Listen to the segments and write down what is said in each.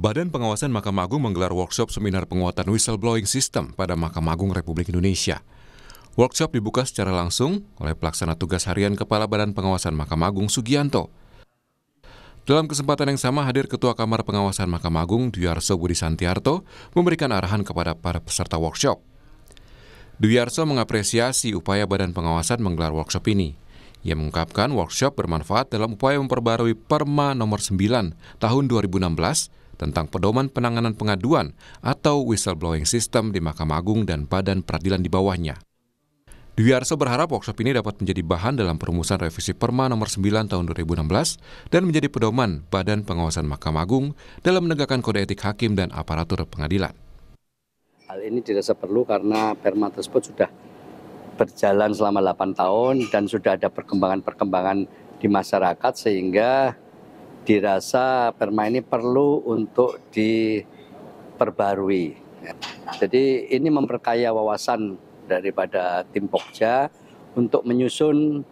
Badan Pengawasan Mahkamah Agung menggelar workshop seminar penguatan whistleblowing system pada Mahkamah Agung Republik Indonesia. Workshop dibuka secara langsung oleh pelaksana tugas harian Kepala Badan Pengawasan Mahkamah Agung Sugianto. Dalam kesempatan yang sama hadir Ketua Kamar Pengawasan Mahkamah Agung Duyarso Budi Santiarto memberikan arahan kepada para peserta workshop. Duyarso mengapresiasi upaya Badan Pengawasan menggelar workshop ini. Ia mengungkapkan workshop bermanfaat dalam upaya memperbarui Perma nomor 9 tahun 2016 tentang pedoman penanganan pengaduan atau whistleblowing system di Mahkamah Agung dan badan peradilan di bawahnya. Dwi Arso berharap workshop ini dapat menjadi bahan dalam perumusan revisi Perma nomor 9 tahun 2016 dan menjadi pedoman Badan Pengawasan Mahkamah Agung dalam menegakkan kode etik hakim dan aparatur pengadilan. Hal ini dirasa perlu karena Perma tersebut sudah berjalan selama 8 tahun dan sudah ada perkembangan-perkembangan di masyarakat sehingga dirasa perma ini perlu untuk diperbarui. Jadi ini memperkaya wawasan daripada tim Pokja untuk menyusun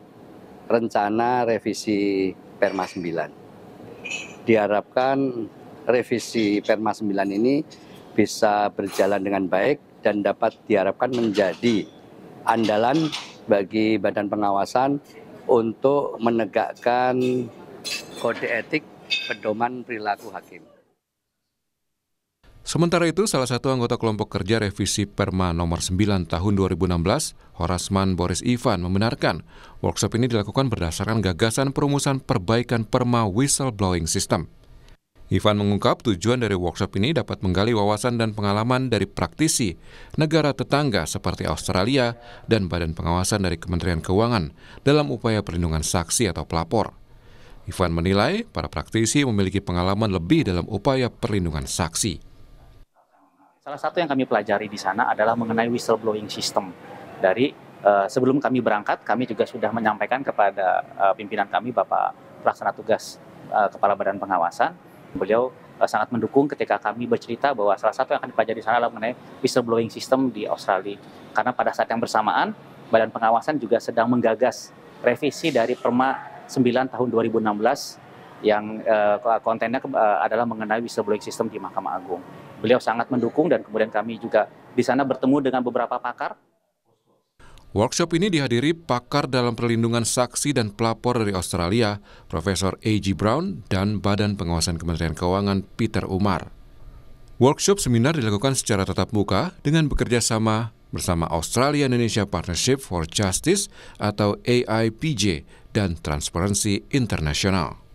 rencana revisi Perma 9. Diharapkan revisi Perma 9 ini bisa berjalan dengan baik dan dapat diharapkan menjadi andalan bagi badan pengawasan untuk menegakkan kode etik pedoman perilaku hakim. Sementara itu, salah satu anggota kelompok kerja revisi Perma nomor 9 tahun 2016, Horasman Boris Ivan, membenarkan workshop ini dilakukan berdasarkan gagasan perumusan perbaikan Perma Whistleblowing System. Ivan mengungkap tujuan dari workshop ini dapat menggali wawasan dan pengalaman dari praktisi negara tetangga seperti Australia dan Badan Pengawasan dari Kementerian Keuangan dalam upaya perlindungan saksi atau pelapor. Ivan menilai para praktisi memiliki pengalaman lebih dalam upaya perlindungan saksi. Salah satu yang kami pelajari di sana adalah mengenai whistleblowing system. Dari eh, sebelum kami berangkat, kami juga sudah menyampaikan kepada eh, pimpinan kami, Bapak Pelaksana Tugas eh, Kepala Badan Pengawasan, beliau eh, sangat mendukung ketika kami bercerita bahwa salah satu yang akan dipelajari di sana adalah mengenai whistleblowing system di Australia. Karena pada saat yang bersamaan, Badan Pengawasan juga sedang menggagas revisi dari perma 9 tahun 2016 yang uh, kontennya uh, adalah mengenai whistleblowing system di Mahkamah Agung. Beliau sangat mendukung dan kemudian kami juga di sana bertemu dengan beberapa pakar Workshop ini dihadiri pakar dalam perlindungan saksi dan pelapor dari Australia, Profesor A.G. Brown, dan Badan Pengawasan Kementerian Keuangan Peter Umar. Workshop seminar dilakukan secara tatap muka dengan bekerja sama bersama Australia Indonesia Partnership for Justice atau AIPJ dan Transparency International.